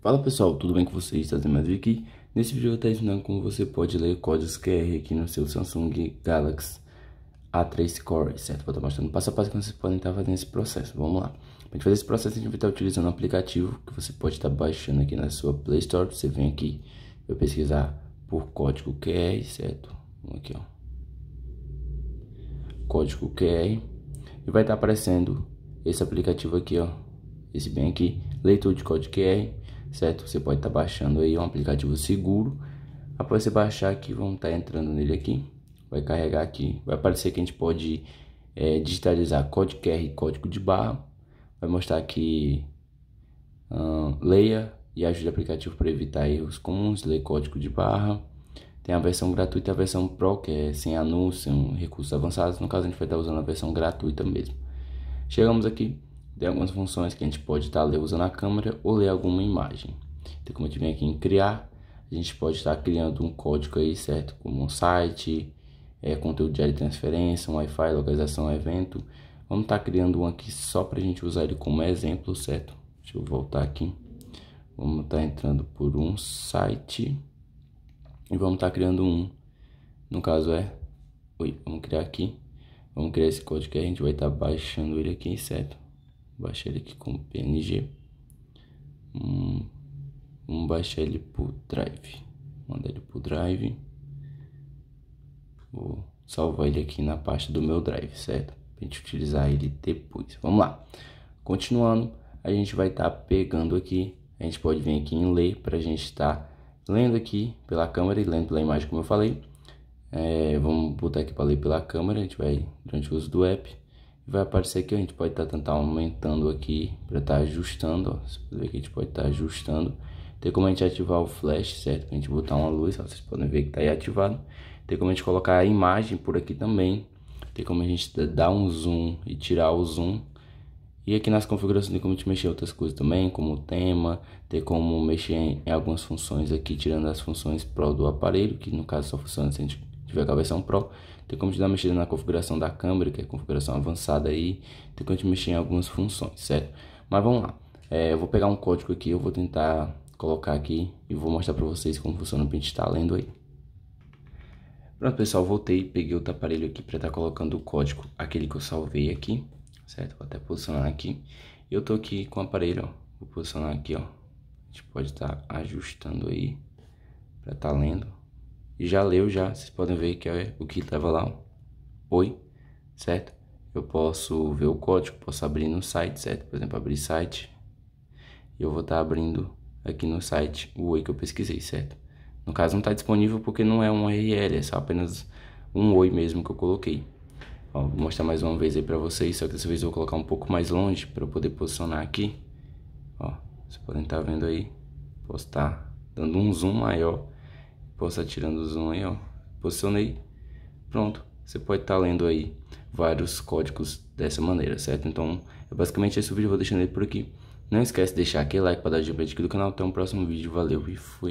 Fala pessoal, tudo bem com vocês? Trazendo tá mais aqui. Nesse vídeo eu vou estar ensinando como você pode ler códigos QR aqui no seu Samsung Galaxy A3 Core, certo? Vou estar mostrando passo a passo como vocês podem estar fazendo esse processo. Vamos lá. Para fazer esse processo, a gente vai estar utilizando um aplicativo que você pode estar baixando aqui na sua Play Store. Você vem aqui, eu pesquisar por código QR, certo? Vamos aqui, ó. Código QR. E vai estar aparecendo esse aplicativo aqui, ó. Esse bem aqui, leitor de código QR certo? Você pode estar tá baixando aí um aplicativo seguro. Após você baixar aqui, vamos estar tá entrando nele aqui. Vai carregar aqui. Vai aparecer que a gente pode é, digitalizar código QR e código de barra. Vai mostrar aqui, leia e ajude o aplicativo para evitar erros comuns, lê código de barra. Tem a versão gratuita e a versão Pro, que é sem anúncio, sem recursos avançados. No caso, a gente vai estar tá usando a versão gratuita mesmo. Chegamos aqui tem algumas funções que a gente pode estar tá usando a câmera ou ler alguma imagem. Então, como a gente vem aqui em criar, a gente pode estar tá criando um código aí, certo? Como um site, é, conteúdo de transferência, um Wi-Fi, localização, evento. Vamos estar tá criando um aqui só para a gente usar ele como exemplo, certo? Deixa eu voltar aqui. Vamos estar tá entrando por um site e vamos estar tá criando um. No caso é, oi, vamos criar aqui. Vamos criar esse código que a gente vai estar tá baixando ele aqui, certo? baixar ele aqui com PNG, hum, vamos baixar ele pro Drive, mandar ele pro Drive, vou salvar ele aqui na pasta do meu Drive, certo? Pra gente utilizar ele depois, vamos lá, continuando, a gente vai estar tá pegando aqui, a gente pode vir aqui em ler para a gente estar tá lendo aqui pela câmera e lendo pela imagem como eu falei, é, vamos botar aqui para ler pela câmera, a gente vai durante o uso do app, vai aparecer aqui, a gente pode estar tá, tá, aumentando aqui para estar tá ajustando, ó. Você pode ver que a gente pode estar tá ajustando. Tem como a gente ativar o flash, certo? Pra gente botar uma luz, ó. vocês podem ver que tá aí ativado. Tem como a gente colocar a imagem por aqui também. Tem como a gente dar um zoom e tirar o zoom. E aqui nas configurações tem como a gente mexer outras coisas também, como o tema, tem como mexer em algumas funções aqui, tirando as funções pro do aparelho, que no caso só funciona se a gente tiver com a versão Pro, tem como te dar uma mexida na configuração da câmera, que é a configuração avançada aí, tem como te mexer em algumas funções, certo? Mas vamos lá, é, eu vou pegar um código aqui, eu vou tentar colocar aqui e vou mostrar para vocês como funciona o gente tá lendo aí. Pronto pessoal, voltei, peguei outro aparelho aqui para estar tá colocando o código, aquele que eu salvei aqui, certo? Vou até posicionar aqui. Eu tô aqui com o aparelho, ó. vou posicionar aqui, ó. A gente pode estar tá ajustando aí para estar tá lendo e já leu já, vocês podem ver que é o que leva lá, oi, certo? Eu posso ver o código, posso abrir no site, certo? Por exemplo, abrir site, e eu vou estar tá abrindo aqui no site o oi que eu pesquisei, certo? No caso não está disponível porque não é um URL, é só apenas um oi mesmo que eu coloquei. Ó, vou mostrar mais uma vez aí para vocês, só que dessa vez eu vou colocar um pouco mais longe para eu poder posicionar aqui. Ó, vocês podem estar tá vendo aí, posso estar tá dando um zoom maior Posso estar tá tirando o zoom aí, ó. Posicionei. Pronto. Você pode estar tá lendo aí vários códigos dessa maneira, certo? Então, é basicamente esse o vídeo. Eu vou deixando ele por aqui. Não esquece de deixar aquele like para dar ajuda aqui do canal. Até o um próximo vídeo. Valeu e fui.